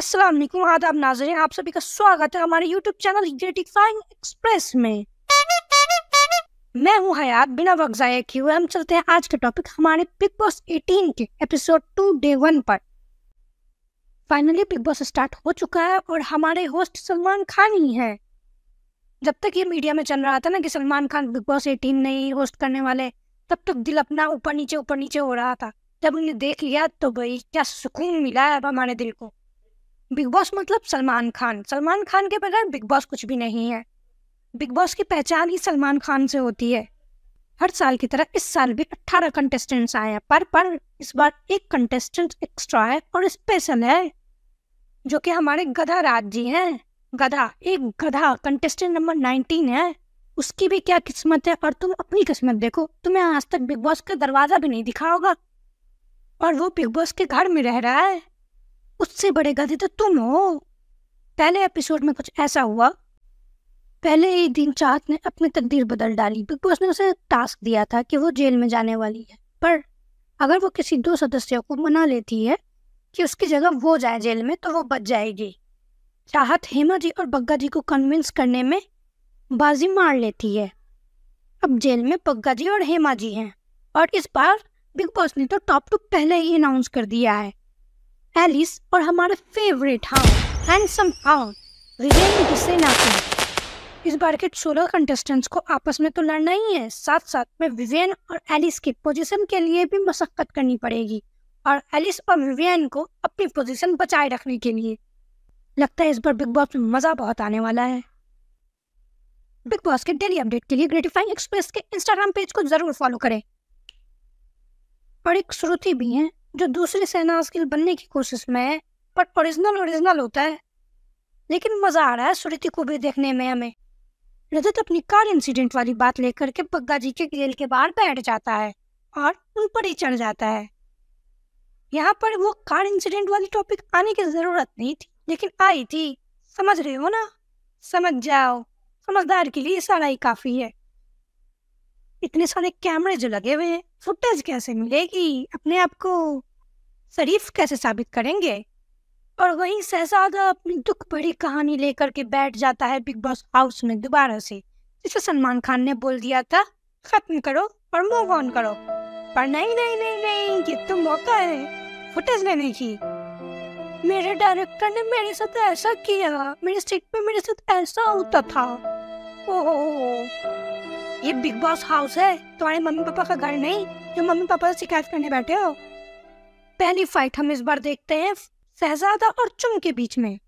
अस्सलाम वालेकुम आदाब नाजरीन आप सभी का स्वागत है हमारे YouTube चैनल ग्रेटिफाइंग एक्सप्रेस में मैं हूं हयात बिना वक्त वगजाए किए हम चलते हैं आज के टॉपिक हमारे बिग बॉस 18 के एपिसोड टू डे वन पर फाइनली बिग बॉस स्टार्ट हो चुका है और हमारे होस्ट सलमान खान ही हैं जब तक ये मीडिया में चल रहा था ना कि सलमान खान बिग बॉस 18 नहीं होस्ट करने वाले तब तक दिल अपना ऊपर नीचे ऊपर नीचे हो रहा था जब उन्हें देख लिया तो भाई क्या सुकून मिला है अब हमारे दिल को बिग बॉस मतलब सलमान खान सलमान खान के बगैर बिग बॉस कुछ भी नहीं है बिग बॉस की पहचान ही सलमान खान से होती है हर साल की तरह इस साल भी अट्ठारह कंटेस्टेंट्स आए हैं पर पर इस बार एक कंटेस्टेंट एक्स्ट्रा है और स्पेशल है जो कि हमारे गधा राज जी हैं गधा एक गधा कंटेस्टेंट नंबर नाइनटीन है उसकी भी क्या किस्मत है और तुम अपनी किस्मत देखो तुम्हें आज तक बिग बॉस का दरवाज़ा भी नहीं दिखा होगा और वो बिग बॉस के घर में रह रहा है उससे बड़े गधे तो तुम हो पहले एपिसोड में कुछ ऐसा हुआ पहले ही दिन चाहत ने अपनी तकदीर बदल डाली बिग बॉस ने उसे टास्क दिया था कि वो जेल में जाने वाली है पर अगर वो किसी दो सदस्यों को मना लेती है कि उसकी जगह वो जाए जेल में तो वो बच जाएगी चाहत हेमा जी और बग्गा जी को कन्विंस करने में बाजी मार लेती है अब जेल में बग्गा जी और हेमा जी हैं और इस बार बिग बॉस ने तो टॉप टू पहले ही अनाउंस कर दिया है एलिस और हमारा फेवरेट हाँ हैंडसम हाँ विजेंद्र गुस्सेना को इस बार के सोलह कंटेस्टेंट्स को आपस में तो लड़ना ही है साथ साथ में विवियन और एलिस की पोजीशन के लिए भी मशक्कत करनी पड़ेगी और एलिस और विवियन को अपनी पोजीशन बचाए रखने के लिए लगता है इस बार बिग बॉस में मज़ा बहुत आने वाला है बिग बॉस के डेली अपडेट के लिए ग्रेटिफाइंग एक्सप्रेस के इंस्टाग्राम पेज को जरूर फॉलो करें और एक श्रुति भी है जो दूसरे सेना स्किल बनने की कोशिश में है पर ओरिजिनल ओरिजिनल होता है लेकिन मज़ा आ रहा है सुरीति को भी देखने में हमें रजत अपनी कार इंसिडेंट वाली बात लेकर के बग्गा जी के जेल के बाहर बैठ जाता है और उन पर ही चढ़ जाता है यहाँ पर वो कार इंसिडेंट वाली टॉपिक आने की ज़रूरत नहीं थी लेकिन आई थी समझ रहे हो ना समझ जाओ समझदार के लिए सारा ही काफ़ी है इतने सारे कैमरे जो लगे हुए हैं फुटेज कैसे मिलेगी अपने आप को शरीफ कैसे साबित करेंगे और वहीं शहजादा अपनी दुख भरी कहानी लेकर के बैठ जाता है बिग बॉस हाउस में दोबारा से जिसे सलमान खान ने बोल दिया था खत्म करो और मूव ऑन करो पर नहीं नहीं नहीं नहीं ये तो मौका है फुटेज लेने की मेरे डायरेक्टर ने मेरे साथ ऐसा किया मेरे सीट पे मेरे साथ ऐसा होता था ओहो ये बिग बॉस हाउस है तुम्हारे मम्मी पापा का घर नहीं जो मम्मी पापा से शिकायत करने बैठे हो पहली फाइट हम इस बार देखते हैं शहजादा और चुम के बीच में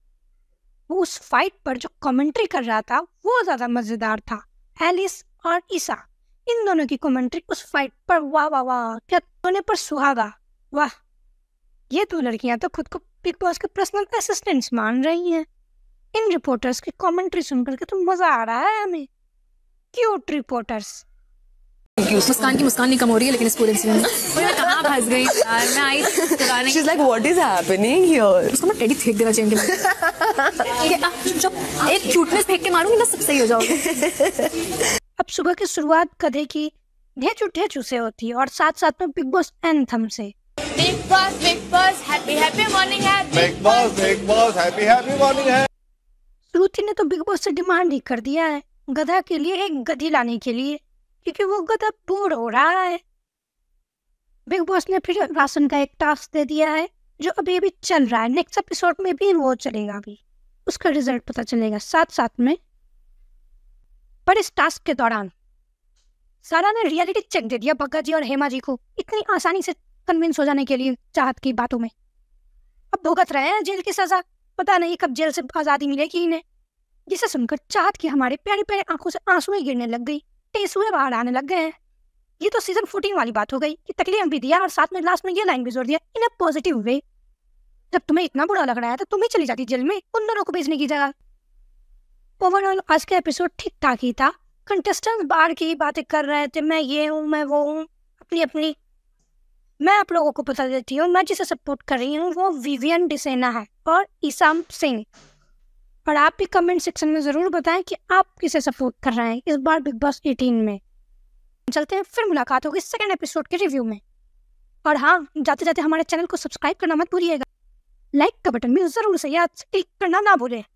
वो उस फाइट पर जो कमेंट्री कर रहा था वो ज्यादा मजेदार था एलिस और ईसा इन दोनों की कमेंट्री उस फाइट पर वाह वाह वाह क्या दोनों पर सुहागा वाह ये दो लड़कियां तो खुद को बिग बॉस के पर्सनल असिस्टेंट्स मान रही हैं इन रिपोर्टर्स की कमेंट्री सुन करके तो मजा आ रहा है हमें क्यूट रिपोर्टर्स मुस्कान की मुस्कान नहीं कम हो रही है लेकिन इस पूरे में मैं फंस गई यार मैं आई कराने she is like what is happening here उसको मैं टेडी फेंक देना चाहिए चुप एक क्यूटनेस फेंक के मारूंगी ना सब सही हो जाओगे अब सुबह की शुरुआत कधे की ढेचू ढेचू से होती है और साथ साथ में बिग बॉस एंथम से Bigg Boss Bigg Boss happy happy morning है Bigg Boss Bigg Boss happy happy morning है श्रुति ने तो बिग बॉस से डिमांड ही कर दिया है गधा के लिए एक गधी लाने के लिए क्योंकि वो गधा बोर हो रहा है बिग बॉस ने फिर राशन का एक टास्क दे दिया है जो अभी अभी चल रहा है नेक्स्ट एपिसोड में भी वो चलेगा अभी उसका रिजल्ट पता चलेगा साथ साथ में पर इस टास्क के दौरान सारा ने रियलिटी चेक दे दिया भग्गा जी और हेमा जी को इतनी आसानी से कन्विंस हो जाने के लिए चाहत की बातों में अब भुगत रहे हैं जेल की सजा पता नहीं कब जेल से आज़ादी मिलेगी इन्हें जिसे सुनकर चाहत की हमारे प्यारे प्यारे आंखों से आंसुएं गिरने लग गई टेसुए बाहर आने लग गए ये तो सीजन फोर्टीन वाली बात हो गई कि तकलीफ भी दिया और साथ में लास्ट में ये लाइन भी जोड़ दिया इन अ पॉजिटिव वे जब तुम्हें इतना बुरा लग रहा है तो तुम्हें चली जाती जेल में उन दोनों को भेजने की जगह ओवरऑल आज का एपिसोड ठीक ठाक ही था कंटेस्टेंट बाहर की बातें कर रहे थे मैं ये हूँ मैं वो हूँ अपनी अपनी मैं आप लोगों को बता देती हूँ मैं जिसे सपोर्ट कर रही हूँ वो विवियन डिसेना है और ईसाम सिंह और आप भी कमेंट सेक्शन में ज़रूर बताएं कि आप किसे सपोर्ट कर रहे हैं इस बार बिग बॉस एटीन में चलते हैं फिर मुलाकात होगी सेकेंड एपिसोड के रिव्यू में और हाँ जाते जाते हमारे चैनल को सब्सक्राइब करना मत भूलिएगा लाइक का बटन भी ज़रूर से याद क्लिक करना ना भूलें